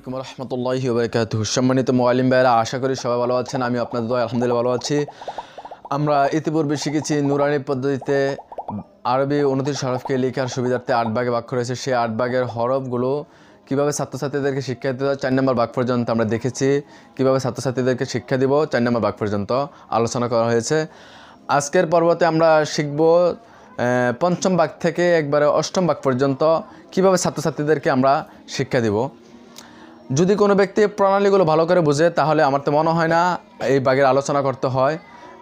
আলাইকুম রহমতুল্লাহি ওবরাকাত সম্মানিত মোয়ালিম ভাইরা আশা করি সবাই ভালো আছেন আমি আপনাদের আলহামদুলিল্লাহ ভালো আছি আমরা ইতিপূর্বে শিখেছি নুরানি পদ্ধতিতে আরবি উন্নতির সরফকে লেখার সুবিধার্থে আট ভাগে বাক্য রয়েছে সেই আট ভাগের হরফগুলো কীভাবে ছাত্রছাত্রীদেরকে শিক্ষা দিতে চার নম্বর বাঘ পর্যন্ত আমরা দেখেছি কীভাবে ছাত্রছাত্রীদেরকে শিক্ষা দিব চার নম্বর বাঘ পর্যন্ত আলোচনা করা হয়েছে আজকের পর্বতে আমরা শিখব পঞ্চম বাঘ থেকে একবারে অষ্টম বাঘ পর্যন্ত কীভাবে ছাত্রছাত্রীদেরকে আমরা শিক্ষা দিব যদি কোনো ব্যক্তি প্রণালীগুলো ভালো করে বুঝে তাহলে আমার তো মনে হয় না এই বাঘের আলোচনা করতে হয়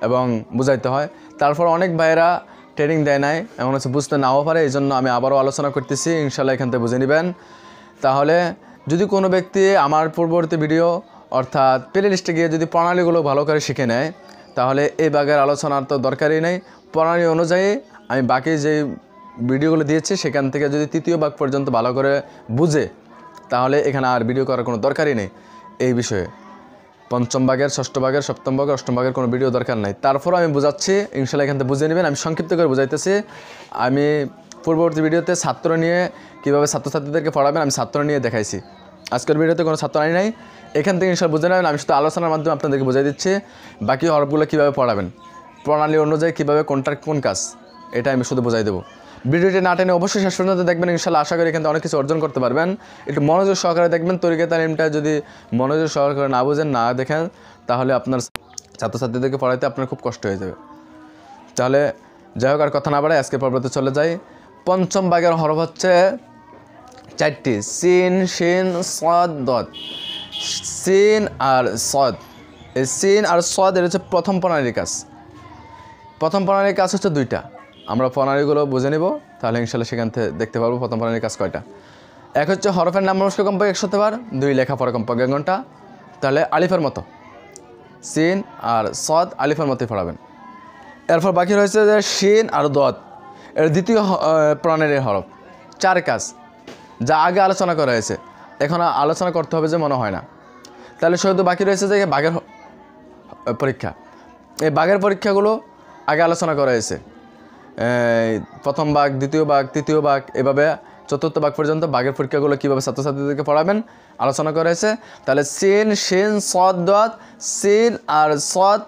এবং বুঝাইতে হয় তারপর অনেক ভাইয়েরা ট্রেনিং দেয় নাই এমন হচ্ছে বুঝতে নাও পারে এই জন্য আমি আবারও আলোচনা করতেছি ইনশাল্লাহ এখান থেকে বুঝে নেবেন তাহলে যদি কোনো ব্যক্তি আমার পূর্ববর্তী ভিডিও অর্থাৎ প্লে লিস্টে গিয়ে যদি প্রণালীগুলো ভালো করে শিখে নেয় তাহলে এই বাঘের আলোচনার তো দরকারই নেই প্রণালী অনুযায়ী আমি বাকি যে ভিডিওগুলো দিয়েছি সেখান থেকে যদি তৃতীয় বাঘ পর্যন্ত ভালো করে বুঝে তাহলে এখানে আর ভিডিও করার কোনো দরকারই নেই এই বিষয়ে পঞ্চম ভাগের ষষ্ঠ ভাগের সপ্তম ভাগের অষ্টম ভাগের কোনো ভিডিও দরকার নাই তারপর আমি বোঝাচ্ছি ইনশাল্লাহ এখান থেকে বুঝে নেবেন আমি সংক্ষিপ্ত করে বোঝাইতেছি আমি পূর্ববর্তী ভিডিওতে ছাত্র নিয়ে কীভাবে ছাত্রছাত্রীদেরকে পড়াবেন আমি ছাত্র নিয়ে দেখাইছি আজকের ভিডিওতে কোনো ছাত্র আনি নাই এখান থেকে ইনশাল বুঝে নেবেন আমি শুধু আলোচনার মাধ্যমে আপনাদেরকে বোঝাই দিচ্ছি বাকি হরফগুলো কীভাবে পড়াবেন প্রণালী অনুযায়ী কীভাবে কোনটার কোন কাজ এটা আমি শুধু বোঝাই দেবো ভিডিওটি না টেনে অবশ্যই শেষ পর্যন্ত দেখবেন ইনশাল্লাহ আশা করি এখানে অনেক কিছু অর্জন করতে পারবেন একটু মনোযোগ সহকারে দেখবেন তরিকে তালিমটা যদি মনোযোগ সহকারে না বুঝেন না দেখেন তাহলে আপনার ছাত্রছাত্রীদেরকে পড়াইতে আপনার খুব কষ্ট হয়ে যাবে তাহলে যাই হোক আর কথা না বাড়ায় আজকে পর্বতে চলে যাই পঞ্চম বাঘের হরফ হচ্ছে চারটি সিন সিন সদ দত সিন আর সদ এই সিন আর সদ এটা হচ্ছে প্রথম প্রণালীর কাজ প্রথম প্রণালীর কাজ হচ্ছে দুইটা আমরা প্রণালীগুলো বুঝে নিব তাহলে ইনশাল্লাহ সেখান থেকে দেখতে পারবো প্রথম প্রণালীর কাজ কয়টা এক হচ্ছে হরফের নাম নমস্কার কম্পক একশো বার দুই লেখা পরে কম্পক এক ঘন্টা তাহলে আলিফের মতো সিন আর সদ আলিফের মতোই পড়াবেন এরপর বাকি রয়েছে যে সিন আর দদ এর দ্বিতীয় প্রণালীর হরফ চার কাজ যা আগে আলোচনা করা হয়েছে এখন আলোচনা করতে হবে যে মনে হয় না তাহলে শুধু বাকি রয়েছে যে বাঘের পরীক্ষা এই বাঘের পরীক্ষাগুলো আগে আলোচনা করা হয়েছে প্রথম বাঘ দ্বিতীয় বাঘ তৃতীয় বাঘ এভাবে চতুর্থ বাঘ পর্যন্ত বাঘের পরীক্ষাগুলো কীভাবে ছাত্রছাত্রীদেরকে পড়াবেন আলোচনা করা হয়েছে তাহলে সেন সেন সদ দত সেন আর সদ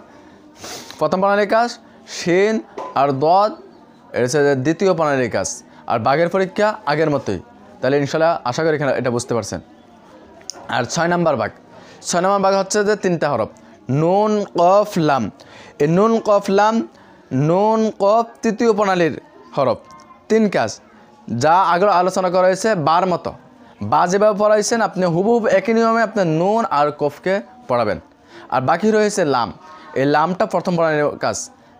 প্রথম প্রণালীর কাজ সেন আর দত এটা হচ্ছে দ্বিতীয় প্রণালীর কাজ আর বাঘের পরীক্ষা আগের মতোই তাহলে ইনশাল্লাহ আশা করি এখানে এটা বুঝতে পারছেন আর ছয় নাম্বার বাঘ ছয় নাম্বার বাঘ হচ্ছে যে তিনটা হরফ নুন কফ লাম এই নুন কফ লাম নুন কফ তৃতীয় প্রণালীর হরফ তিন কাজ যা আগে আলোচনা করা হয়েছে বার মতো বা যেভাবে পড়াইছেন আপনি হুবহুব একই নিয়মে আপনার নুন আর কফকে পড়াবেন আর বাকি রয়েছে লাম এই লামটা প্রথম প্রণালীর কাজ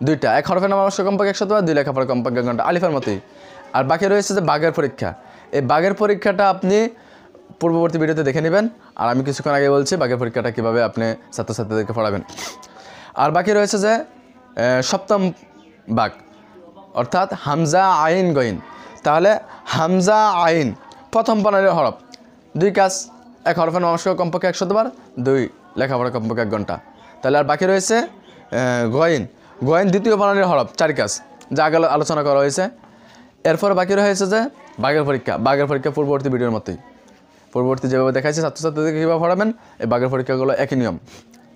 দুইটা এক হরফের নাম অবশ্য কমপক্ষে একশো দুই লেখা পড়ে কমপক্ষে ঘন্টা আলিফার মতোই আর বাকি রয়েছে যে বাঘের পরীক্ষা এই বাঘের পরীক্ষাটা আপনি পূর্ববর্তী ভিডিওতে দেখে নেবেন আর আমি কিছুক্ষণ আগে বলছি বাঘের পরীক্ষাটা কীভাবে আপনি ছাত্রছাত্রীদেরকে পড়াবেন আর বাকি রয়েছে যে সপ্তম বাক অর্থাৎ হামজা আইন গইন তাহলে হামজা আইন প্রথম পনেরো হরফ দুই কাজ এক হরফের নমস্ক কমপক্ষে একশো বার দুই লেখাপড়া কমপক্ষে এক ঘন্টা তাহলে আর বাকি রয়েছে গয়েন গয়েন দ্বিতীয় বানানের হরফ চার কাজ যা আগে আলোচনা করা হয়েছে এরপর বাকি রয়েছে যে বাঘের পরীক্ষা বাঘের পরীক্ষা পূর্ববর্তী ভিডিওর মতোই পূর্ববর্তী যেভাবে দেখাইছে ছাত্রছাত্রীদের কীভাবে পড়াবেন এই বাঘের পরীক্ষাগুলো একই নিয়ম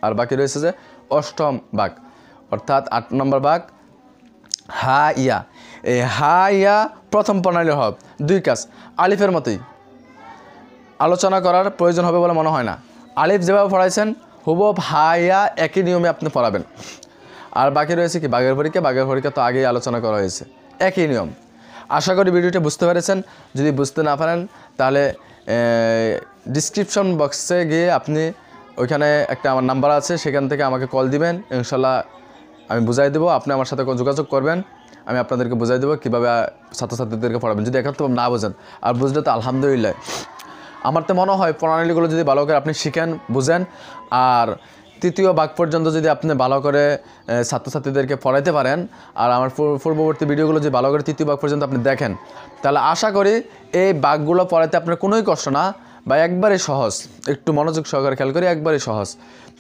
আর বাকি রয়েছে যে অষ্টম বাঘ অর্থাৎ আট নম্বর বাক হা ইয়া এই হা ইয়া প্রথম প্রণালী হব দুই কাজ আলিফের মতোই আলোচনা করার প্রয়োজন হবে বলে মনে হয় না আলিফ যেভাবে পড়াইছেন হুবব হা ইয়া একই নিয়মে আপনি পড়াবেন আর বাকি রয়েছে কি বাঘের ভরিকা বাঘের ভরিকা তো আগেই আলোচনা করা হয়েছে একই নিয়ম আশা করি ভিডিওটা বুঝতে পেরেছেন যদি বুঝতে না পারেন তাহলে ডিসক্রিপশন বক্সে গিয়ে আপনি ওইখানে একটা আমার নাম্বার আছে সেখান থেকে আমাকে কল দিবেন ইনশাল্লাহ আমি বুঝাই দেবো আপনি আমার সাথে যোগাযোগ করবেন আমি আপনাদেরকে বুঝাই দেবো কীভাবে ছাত্রছাত্রীদেরকে পড়াবেন যদি একাত্তর না বোঝেন আর বুঝলে তো আলহামদুলিল্লাহ আমার তো মনে হয় প্রণালীগুলো যদি ভালো করে আপনি শিখেন বুঝেন আর তৃতীয় বাঘ পর্যন্ত যদি আপনি ভালো করে ছাত্রছাত্রীদেরকে পড়াইতে পারেন আর আমার পূর্ববর্তী ভিডিওগুলো যদি ভালো করে তৃতীয় বাঘ পর্যন্ত আপনি দেখেন তাহলে আশা করি এই বাঘগুলো পড়াইতে আপনার কোনোই কষ্ট না বা একবারে সহজ একটু মনোযোগ সহকারে খেয়াল করি একবারে সহজ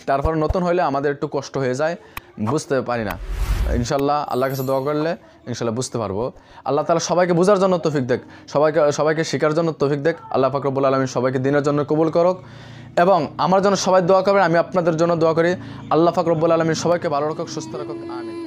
তারপর নতুন হলে আমাদের একটু কষ্ট হয়ে যায় বুঝতে পারি না ইনশাল্লাহ আল্লাহর কাছে দোয়া করলে ইনশাল্লাহ বুঝতে পারবো আল্লাহ তালা সবাইকে বোঝার জন্য তফিক দেখ সবাইকে সবাইকে শেখার জন্য তফিক দেখ আল্লাহ ফাকরবুল আলমী সবাইকে দিনের জন্য কবুল করক এবং আমার জন্য সবাই দোয়া করবেন আমি আপনাদের জন্য দোয়া করি আল্লাহ ফাকরবুল আলমী সবাইকে ভালো রাখক সুস্থ রাখক আমি